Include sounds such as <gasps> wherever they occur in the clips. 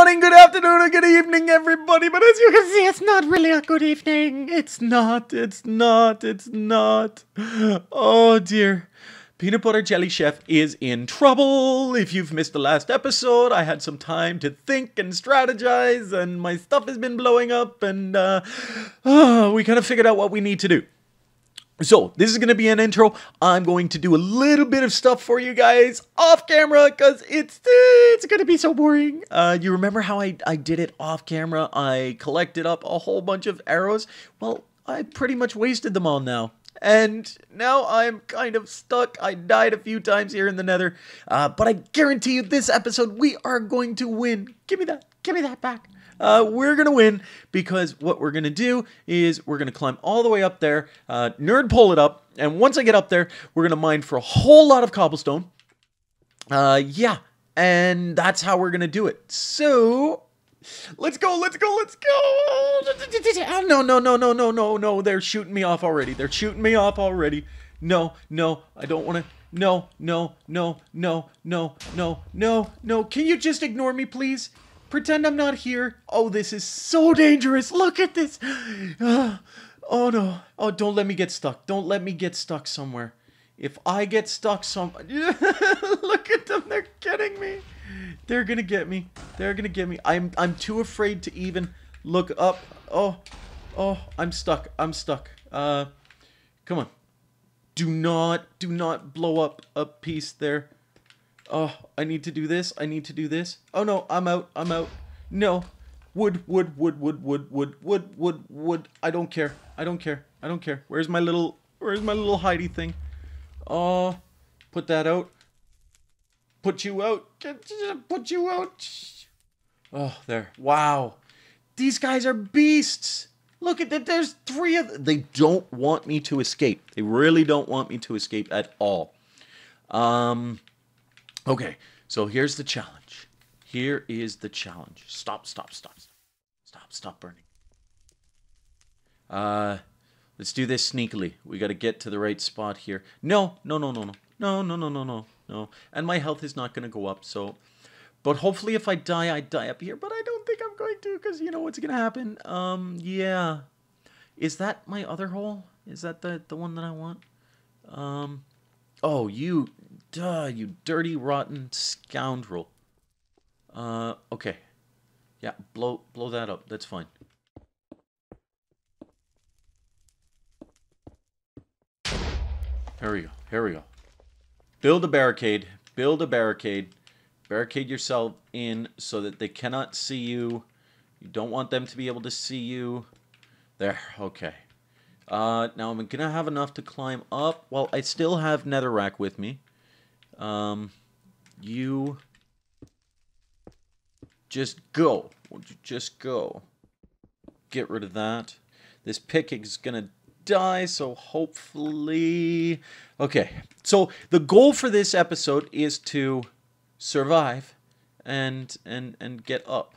morning, good afternoon, or good evening, everybody. But as you can see, it's not really a good evening. It's not. It's not. It's not. Oh, dear. Peanut Butter Jelly Chef is in trouble. If you've missed the last episode, I had some time to think and strategize, and my stuff has been blowing up, and uh, oh, <sighs> we kind of figured out what we need to do. So, this is going to be an intro. I'm going to do a little bit of stuff for you guys off camera because it's it's going to be so boring. Uh, you remember how I, I did it off camera? I collected up a whole bunch of arrows. Well, I pretty much wasted them all now. And now I'm kind of stuck. I died a few times here in the nether. Uh, but I guarantee you this episode, we are going to win. Give me that. Give me that back uh, we're going to win because what we're going to do is we're going to climb all the way up there, uh, nerd pull it up, and once I get up there, we're going to mine for a whole lot of cobblestone. Uh, yeah, and that's how we're going to do it. So... Let's go, let's go, let's go! no, no, no, no, no, no, no, they're shooting me off already. They're shooting me off already. No, no, I don't want to no, no, no, no, no, no, no, no. Can you just ignore me, please? Pretend I'm not here. Oh, this is so dangerous. Look at this. <sighs> Oh no. Oh, don't let me get stuck. Don't let me get stuck somewhere. If I get stuck some <laughs> Look at them. They're getting me. They're going to get me. They're going to get me. I'm I'm too afraid to even look up. Oh. Oh, I'm stuck. I'm stuck. Uh come on. Do not do not blow up a piece there oh, I need to do this. I need to do this. Oh no, I'm out. I'm out. No. Wood, wood, wood, wood, wood, wood, wood, wood, wood. I don't care. I don't care. I don't care. Where's my little, where's my little Heidi thing? Oh, put that out. Put you out. Put you out. Oh, there. Wow. These guys are beasts. Look at that. There's three of them. They don't want me to escape. They really don't want me to escape at all. Um, Okay, so here's the challenge. Here is the challenge. Stop, stop, stop, stop, stop, stop burning. Uh, let's do this sneakily. We got to get to the right spot here. No, no, no, no, no, no, no, no, no, no, no. And my health is not going to go up, so... But hopefully if I die, I die up here. But I don't think I'm going to, because you know what's going to happen. Um, yeah. Is that my other hole? Is that the, the one that I want? Um, oh, you... Duh, you dirty, rotten scoundrel. Uh, okay. Yeah, blow, blow that up. That's fine. Here we go. Here we go. Build a barricade. Build a barricade. Barricade yourself in so that they cannot see you. You don't want them to be able to see you. There. Okay. Uh, now I'm going to have enough to climb up. Well, I still have netherrack with me. Um, you just go. Just go. Get rid of that. This pick is going to die, so hopefully... Okay, so the goal for this episode is to survive and and and get up.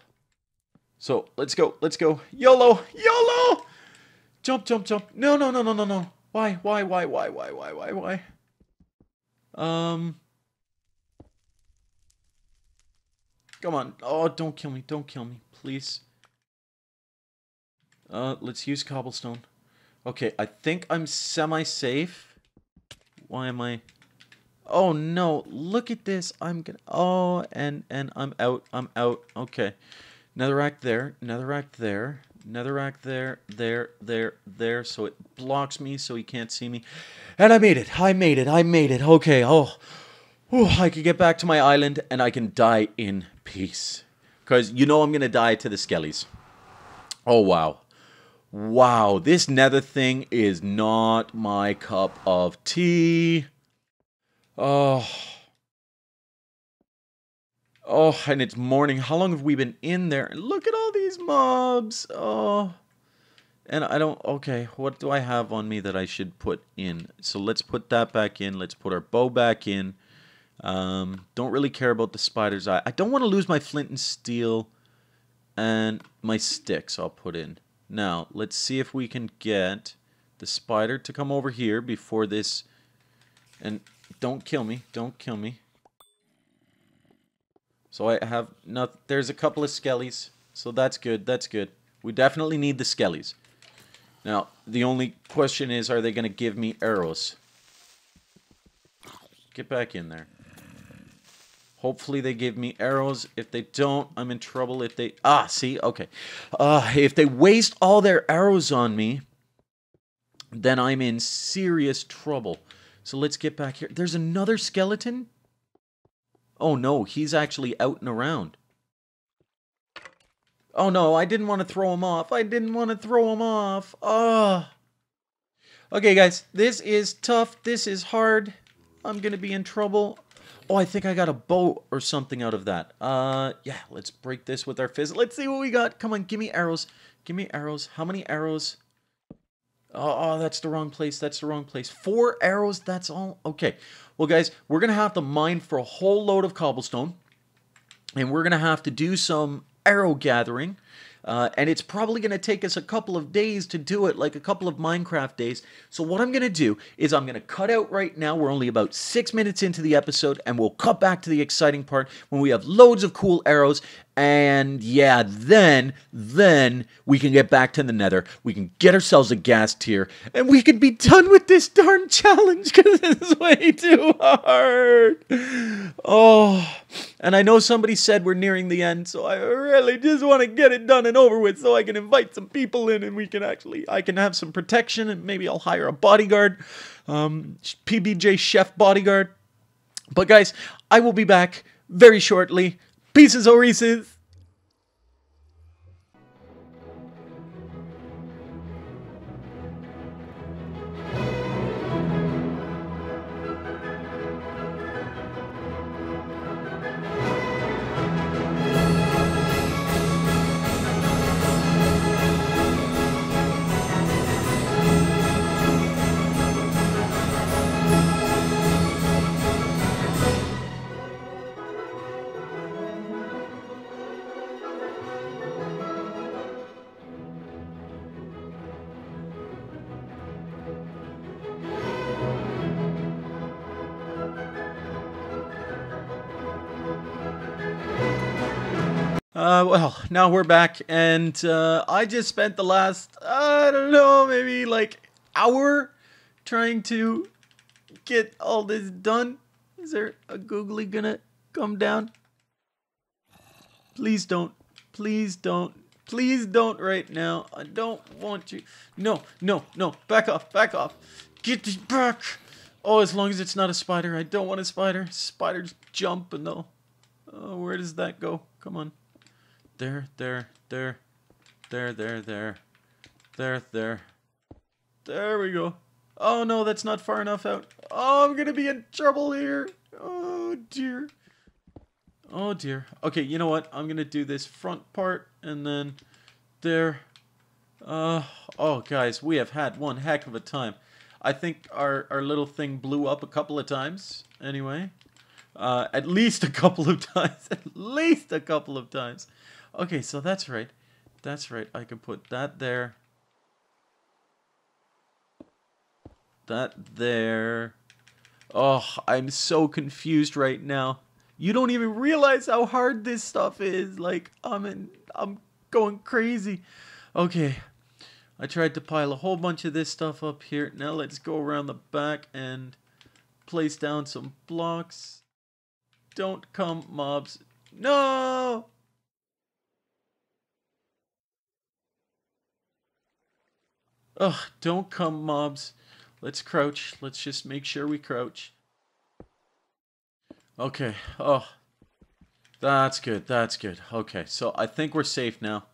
So let's go, let's go. YOLO! YOLO! Jump, jump, jump. No, no, no, no, no, no. Why, why, why, why, why, why, why, why? Um... Come on. Oh, don't kill me. Don't kill me. Please. Uh, let's use cobblestone. Okay, I think I'm semi-safe. Why am I... Oh, no. Look at this. I'm gonna... Oh, and, and I'm out. I'm out. Okay. Netherrack there. Netherrack there. Netherrack there. There. There. There. So it blocks me so he can't see me. And I made it. I made it. I made it. Okay. Oh... I could get back to my island and I can die in peace. Because you know I'm going to die to the skellies. Oh, wow. Wow, this nether thing is not my cup of tea. Oh. Oh, and it's morning. How long have we been in there? Look at all these mobs. Oh. And I don't... Okay, what do I have on me that I should put in? So let's put that back in. Let's put our bow back in. Um, don't really care about the spider's eye. I don't want to lose my flint and steel and my sticks I'll put in. Now, let's see if we can get the spider to come over here before this... And don't kill me. Don't kill me. So I have... not. There's a couple of skellies. So that's good. That's good. We definitely need the skellies. Now, the only question is, are they going to give me arrows? Get back in there. Hopefully they give me arrows. If they don't, I'm in trouble. If they ah, see, okay, uh, if they waste all their arrows on me, then I'm in serious trouble. So let's get back here. There's another skeleton. Oh no, he's actually out and around. Oh no, I didn't want to throw him off. I didn't want to throw him off. Ah. Oh. Okay, guys, this is tough. This is hard. I'm gonna be in trouble. Oh, I think I got a boat or something out of that. Uh, yeah, let's break this with our fizz. Let's see what we got. Come on, give me arrows. Give me arrows. How many arrows? Oh, oh, that's the wrong place. That's the wrong place. Four arrows, that's all? Okay. Well, guys, we're going to have to mine for a whole load of cobblestone. And we're going to have to do some arrow gathering. Uh, and it's probably going to take us a couple of days to do it, like a couple of Minecraft days. So what I'm going to do is I'm going to cut out right now. We're only about six minutes into the episode, and we'll cut back to the exciting part when we have loads of cool arrows and yeah, then, then we can get back to the nether. We can get ourselves a gas tier and we can be done with this darn challenge because <laughs> it's way too hard. Oh, and I know somebody said we're nearing the end, so I really just want to get it done and over with so I can invite some people in and we can actually, I can have some protection and maybe I'll hire a bodyguard, um, PBJ chef bodyguard. But guys, I will be back very shortly. Pieces or Reese's. Uh, well, now we're back, and uh, I just spent the last, I don't know, maybe like hour trying to get all this done. Is there a googly gonna come down? Please don't. Please don't. Please don't right now. I don't want you. No, no, no. Back off, back off. Get back. Oh, as long as it's not a spider. I don't want a spider. Spiders jump and they'll... Oh, where does that go? Come on. There, there, there, there, there, there, there, there. There we go. Oh no, that's not far enough out. Oh, I'm gonna be in trouble here. Oh dear. Oh dear. Okay, you know what? I'm gonna do this front part and then there. Uh, oh guys, we have had one heck of a time. I think our, our little thing blew up a couple of times anyway. Uh, at least a couple of <laughs> times. at least a couple of times. Okay, so that's right. That's right. I can put that there. That there. Oh, I'm so confused right now. You don't even realize how hard this stuff is. Like, I'm in, I'm going crazy. Okay. I tried to pile a whole bunch of this stuff up here. Now let's go around the back and place down some blocks. Don't come, mobs. No! Ugh, don't come, mobs. Let's crouch. Let's just make sure we crouch. Okay. Oh, that's good. That's good. Okay, so I think we're safe now.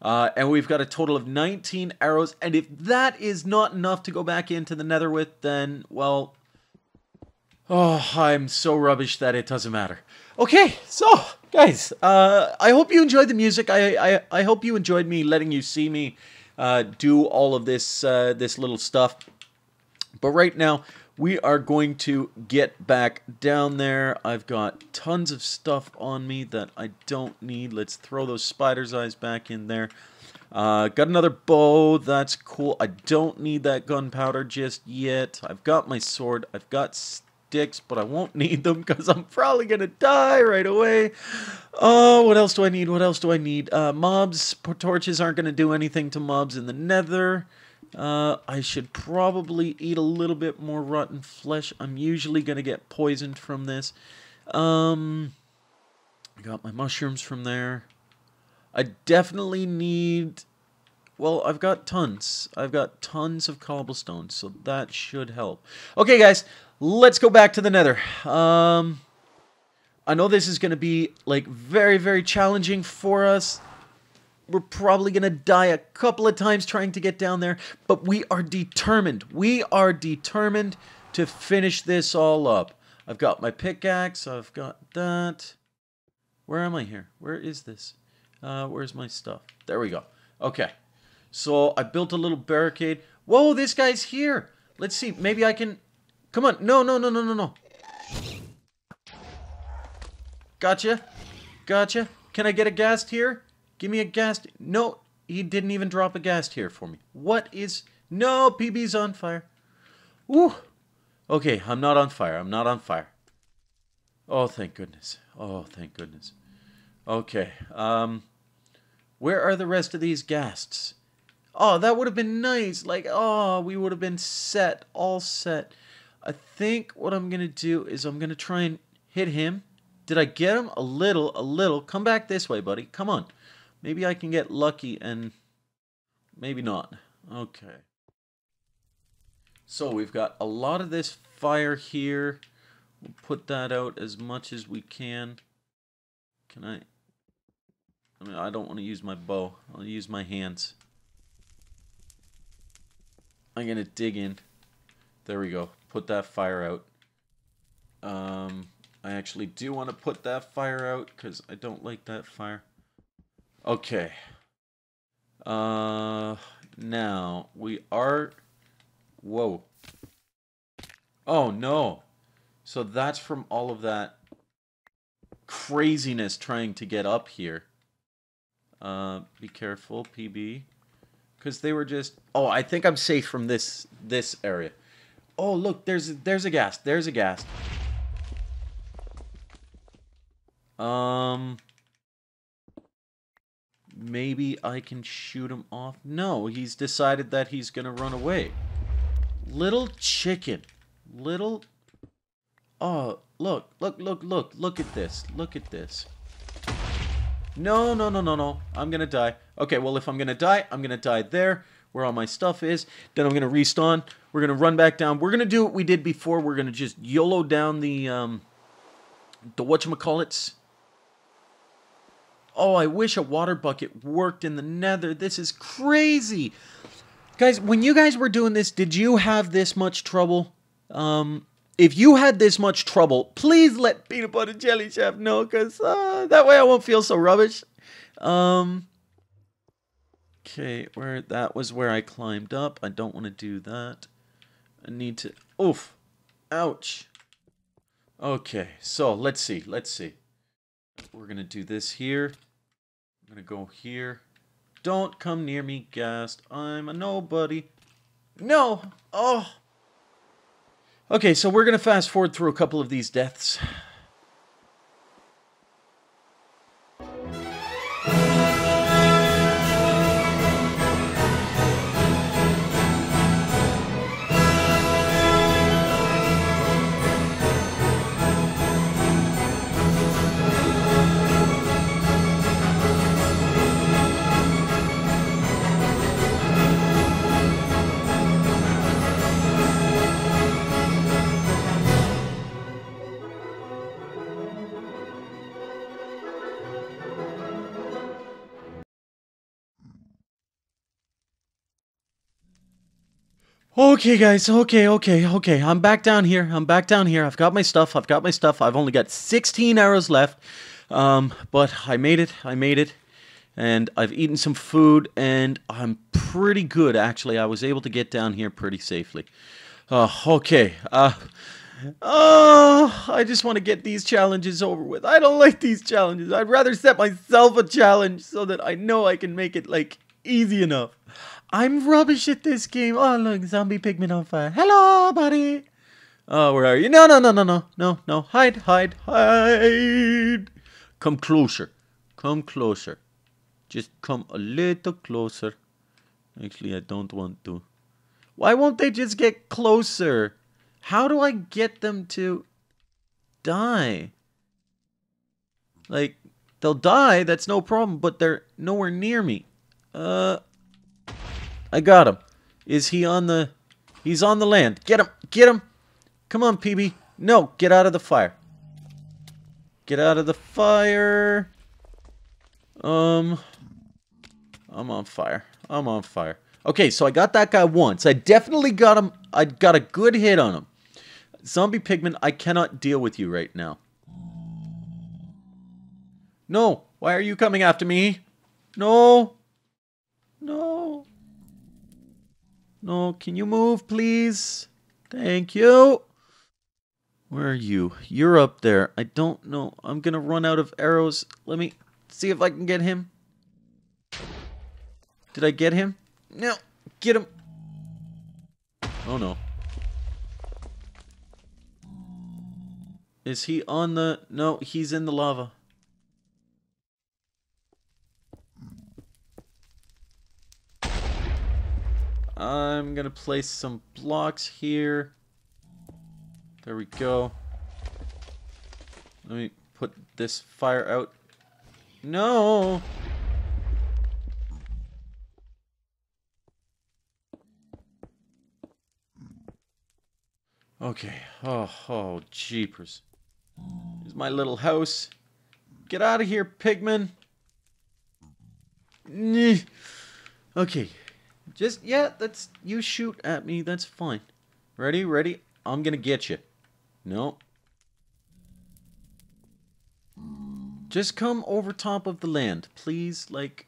Uh, and we've got a total of 19 arrows. And if that is not enough to go back into the nether with, then, well... Oh, I'm so rubbish that it doesn't matter. Okay, so, guys, uh, I hope you enjoyed the music. I, I, I hope you enjoyed me letting you see me uh, do all of this uh, this little stuff. But right now, we are going to get back down there. I've got tons of stuff on me that I don't need. Let's throw those spider's eyes back in there. Uh, got another bow. That's cool. I don't need that gunpowder just yet. I've got my sword. I've got dicks, but I won't <laughs> need them because I'm probably going to die right away. Oh, what else do I need? What else do I need? Uh, mobs, torches aren't going to do anything to mobs in the nether. Uh, I should probably eat a little bit more rotten flesh. I'm usually going to get poisoned from this. Um, I got my mushrooms from there. I definitely need well, I've got tons. I've got tons of cobblestone, so that should help. Okay, guys, let's go back to the nether. Um, I know this is going to be, like, very, very challenging for us. We're probably going to die a couple of times trying to get down there, but we are determined. We are determined to finish this all up. I've got my pickaxe. I've got that. Where am I here? Where is this? Uh, where's my stuff? There we go. Okay. So I built a little barricade. Whoa, this guy's here. Let's see. Maybe I can... Come on. No, no, no, no, no, no. Gotcha. Gotcha. Can I get a ghast here? Give me a ghast. No, he didn't even drop a ghast here for me. What is... No, PB's on fire. Woo. Okay, I'm not on fire. I'm not on fire. Oh, thank goodness. Oh, thank goodness. Okay. Um, where are the rest of these ghasts? Oh, that would have been nice. Like, oh, we would have been set, all set. I think what I'm going to do is I'm going to try and hit him. Did I get him? A little, a little. Come back this way, buddy. Come on. Maybe I can get lucky and maybe not. Okay. So we've got a lot of this fire here. We'll put that out as much as we can. Can I? I mean, I don't want to use my bow. I'll use my hands. I'm gonna dig in. There we go. Put that fire out. Um, I actually do want to put that fire out because I don't like that fire. Okay. Uh, now we are. Whoa. Oh no. So that's from all of that craziness trying to get up here. Uh, be careful, PB because they were just, oh, I think I'm safe from this this area. Oh, look, there's there's a gas There's a gas Um, maybe I can shoot him off. No, he's decided that he's gonna run away. Little chicken, little. Oh, look, look, look, look, look at this. Look at this. No, no, no, no, no. I'm gonna die. Okay, well, if I'm gonna die, I'm gonna die there, where all my stuff is. Then I'm gonna respawn. We're gonna run back down. We're gonna do what we did before. We're gonna just YOLO down the, um, the whatchamacallits. Oh, I wish a water bucket worked in the nether. This is crazy. Guys, when you guys were doing this, did you have this much trouble? Um, if you had this much trouble, please let Peanut Butter Jelly Chef know, because uh, that way I won't feel so rubbish. Um, okay, where that was where I climbed up. I don't want to do that. I need to... Oof. Ouch. Okay, so let's see. Let's see. We're going to do this here. I'm going to go here. Don't come near me, Gast. I'm a nobody. No! Oh! Okay, so we're going to fast forward through a couple of these deaths. Okay, guys. Okay, okay, okay. I'm back down here. I'm back down here. I've got my stuff. I've got my stuff. I've only got 16 arrows left. Um, but I made it. I made it. And I've eaten some food, and I'm pretty good, actually. I was able to get down here pretty safely. Uh, okay. Uh, oh, I just want to get these challenges over with. I don't like these challenges. I'd rather set myself a challenge so that I know I can make it, like, easy enough. I'm rubbish at this game. Oh, look, zombie pigment on fire. Hello, buddy. Oh, where are you? No, no, no, no, no, no, no. Hide, hide, hide. Come closer. Come closer. Just come a little closer. Actually, I don't want to. Why won't they just get closer? How do I get them to die? Like, they'll die, that's no problem, but they're nowhere near me. Uh, I got him. Is he on the... He's on the land. Get him! Get him! Come on, PB. No, get out of the fire. Get out of the fire. Um, I'm on fire. I'm on fire. Okay, so I got that guy once. I definitely got him. I got a good hit on him. Zombie Pigman, I cannot deal with you right now. No, why are you coming after me? No, No, can you move, please? Thank you. Where are you? You're up there. I don't know. I'm going to run out of arrows. Let me see if I can get him. Did I get him? No. Get him. Oh, no. Is he on the... No, he's in the lava. I'm gonna place some blocks here. There we go. Let me put this fire out. No! Okay. Oh, oh, jeepers. Here's my little house. Get out of here, pigman. Okay. Just, yeah, that's, you shoot at me, that's fine. Ready, ready, I'm gonna get you. No. Just come over top of the land, please, like,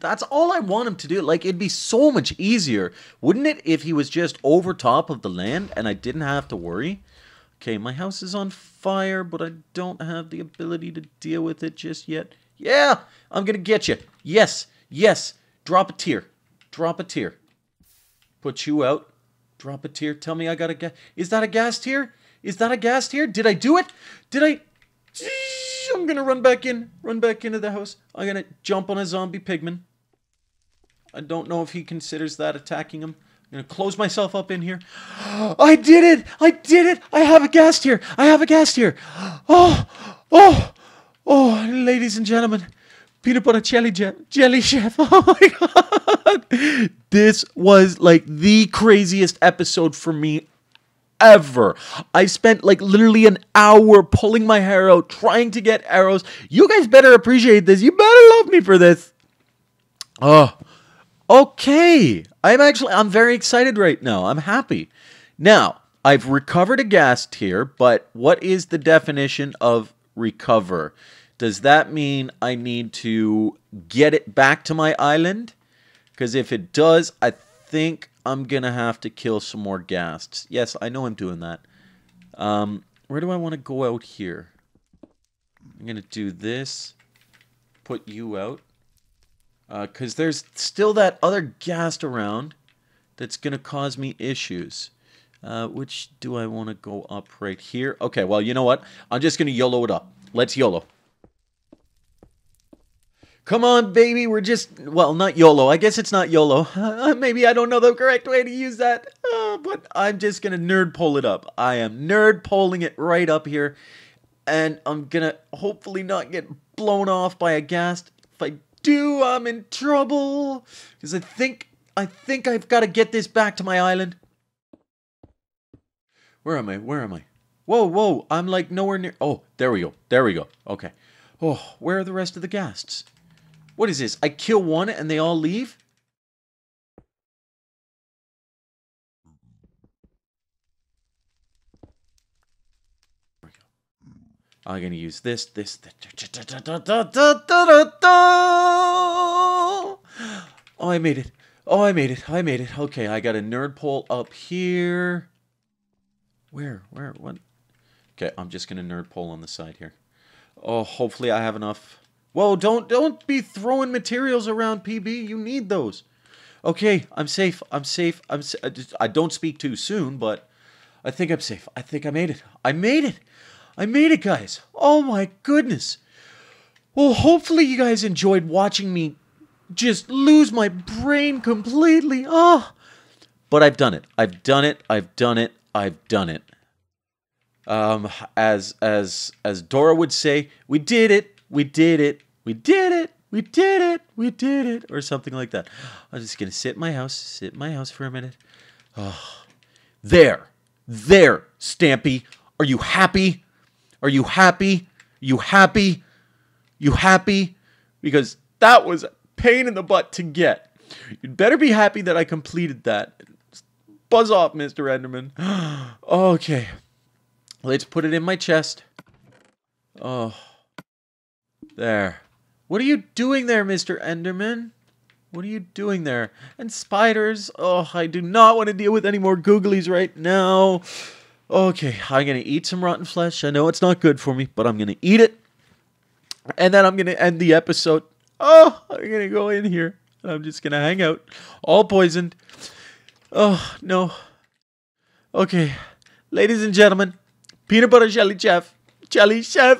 that's all I want him to do. Like, it'd be so much easier, wouldn't it, if he was just over top of the land and I didn't have to worry? Okay, my house is on fire, but I don't have the ability to deal with it just yet. Yeah, I'm gonna get you. Yes, yes, drop a tear drop a tear. Put you out, drop a tear. Tell me I got a gas. Is that a gas tear? Is that a gas tear? Did I do it? Did I? I'm gonna run back in, run back into the house. I'm gonna jump on a zombie pigman. I don't know if he considers that attacking him. I'm gonna close myself up in here. <gasps> I did it! I did it! I have a gas here! I have a gas here! <gasps> Oh, oh, oh, ladies and gentlemen, peanut butter jelly jam, jelly chef. <laughs> Oh my god, this was like the craziest episode for me ever. I spent like literally an hour pulling my hair out, trying to get arrows. You guys better appreciate this. You better love me for this. Oh, okay. I'm actually I'm very excited right now. I'm happy. Now I've recovered a gas here, but what is the definition of recover? Does that mean I need to get it back to my island? Because if it does, I think I'm going to have to kill some more ghasts. Yes, I know I'm doing that. Um, where do I want to go out here? I'm going to do this. Put you out. Because uh, there's still that other ghast around that's going to cause me issues. Uh, which do I want to go up right here? Okay, well, you know what? I'm just going to YOLO it up. Let's YOLO. Come on, baby, we're just, well, not YOLO. I guess it's not YOLO. <laughs> maybe I don't know the correct way to use that, uh, but I'm just going to nerd pull it up. I am nerd polling it right up here, and I'm going to hopefully not get blown off by a ghast. If I do, I'm in trouble, because I think, I think I've got to get this back to my island. Where am I? Where am I? Whoa, whoa, I'm like nowhere near, oh, there we go, there we go, okay. Oh, where are the rest of the ghasts? What is this? I kill one and they all leave? I'm going to use this, this. Oh, I made it. Oh, I made it. I made it. Okay, I got a nerd pole up here. Where? Where? What? Okay, I'm just going to nerd pole on the side here. Oh, hopefully I have enough. Whoa, don't don't be throwing materials around, PB. You need those. Okay, I'm safe. I'm safe. I'm. Sa- I, just, I don't speak too soon, but I think I'm safe. I think I made it. I made it. I made it, guys. Oh my goodness. Well, hopefully you guys enjoyed watching me just lose my brain completely. Oh, but I've done it. I've done it. I've done it. I've done it. Um, as as as Dora would say, we did it we did it, we did it, we did it, we did it, or something like that. I'm just gonna sit in my house, sit in my house for a minute. Oh, there, there, Stampy. Are you happy? Are you happy? You happy? You happy? Because that was a pain in the butt to get. You'd better be happy that I completed that. Buzz off, Mr. Enderman. <gasps> okay. Let's put it in my chest. Oh. There. What are you doing there, Mr. Enderman? What are you doing there? And spiders. Oh, I do not want to deal with any more googlies right now. Okay, I'm going to eat some rotten flesh. I know it's not good for me, but I'm going to eat it. And then I'm going to end the episode. Oh, I'm going to go in here. And I'm just going to hang out. All poisoned. Oh, no. Okay. Ladies and gentlemen, peanut butter jelly chef. Jelly chef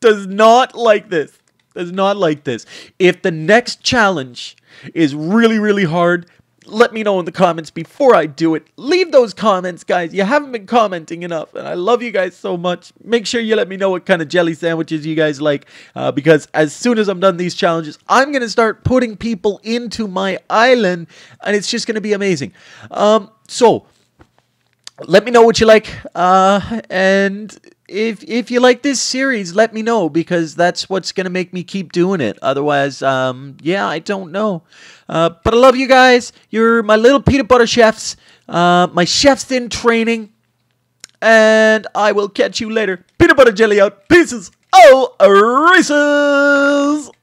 does not like this. Does not like this. If the next challenge is really, really hard, let me know in the comments before I do it. Leave those comments, guys. You haven't been commenting enough, and I love you guys so much. Make sure you let me know what kind of jelly sandwiches you guys like, uh, because as soon as I'm done these challenges, I'm going to start putting people into my island, and it's just going to be amazing. Um, so, let me know what you like, uh, and if if you like this series, let me know because that's what's gonna make me keep doing it. Otherwise, um, yeah, I don't know. Uh, but I love you guys. You're my little peanut butter chefs, uh, my chefs in training, and I will catch you later. Peanut butter jelly out, pieces. Oh, Reese's.